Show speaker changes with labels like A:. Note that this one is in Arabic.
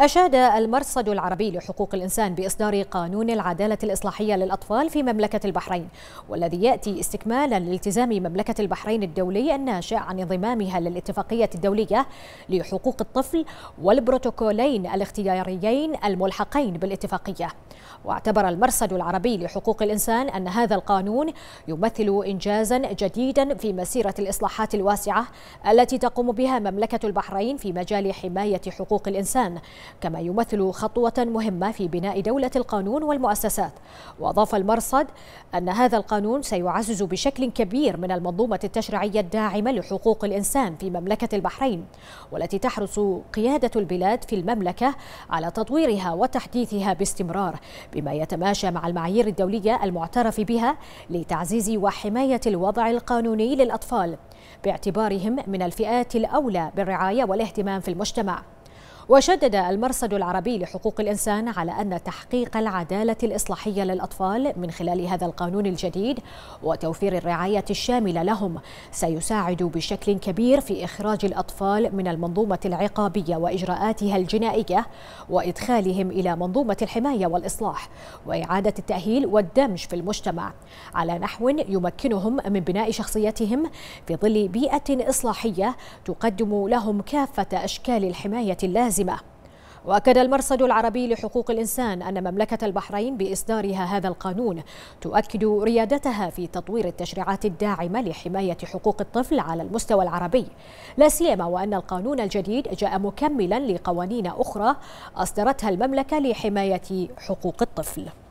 A: أشاد المرصد العربي لحقوق الإنسان بإصدار قانون العدالة الإصلاحية للأطفال في مملكة البحرين والذي يأتي استكمالا لالتزام مملكة البحرين الدولي الناشئ عن انضمامها للاتفاقية الدولية لحقوق الطفل والبروتوكولين الاختياريين الملحقين بالاتفاقية واعتبر المرصد العربي لحقوق الإنسان أن هذا القانون يمثل إنجازا جديدا في مسيرة الإصلاحات الواسعة التي تقوم بها مملكة البحرين في مجال حماية حقوق الإنسان كما يمثل خطوة مهمة في بناء دولة القانون والمؤسسات وأضاف المرصد أن هذا القانون سيعزز بشكل كبير من المنظومة التشريعية الداعمة لحقوق الإنسان في مملكة البحرين والتي تحرص قيادة البلاد في المملكة على تطويرها وتحديثها باستمرار بما يتماشى مع المعايير الدولية المعترف بها لتعزيز وحماية الوضع القانوني للأطفال باعتبارهم من الفئات الأولى بالرعاية والاهتمام في المجتمع وشدد المرصد العربي لحقوق الإنسان على أن تحقيق العدالة الإصلاحية للأطفال من خلال هذا القانون الجديد وتوفير الرعاية الشاملة لهم سيساعد بشكل كبير في إخراج الأطفال من المنظومة العقابية وإجراءاتها الجنائية وإدخالهم إلى منظومة الحماية والإصلاح وإعادة التأهيل والدمج في المجتمع على نحو يمكنهم من بناء شخصيتهم في ظل بيئة إصلاحية تقدم لهم كافة أشكال الحماية اللازمة الحازمة واكد المرصد العربي لحقوق الانسان ان مملكه البحرين باصدارها هذا القانون تؤكد ريادتها في تطوير التشريعات الداعمه لحمايه حقوق الطفل على المستوى العربي لا سيما وان القانون الجديد جاء مكملا لقوانين اخرى اصدرتها المملكه لحمايه حقوق الطفل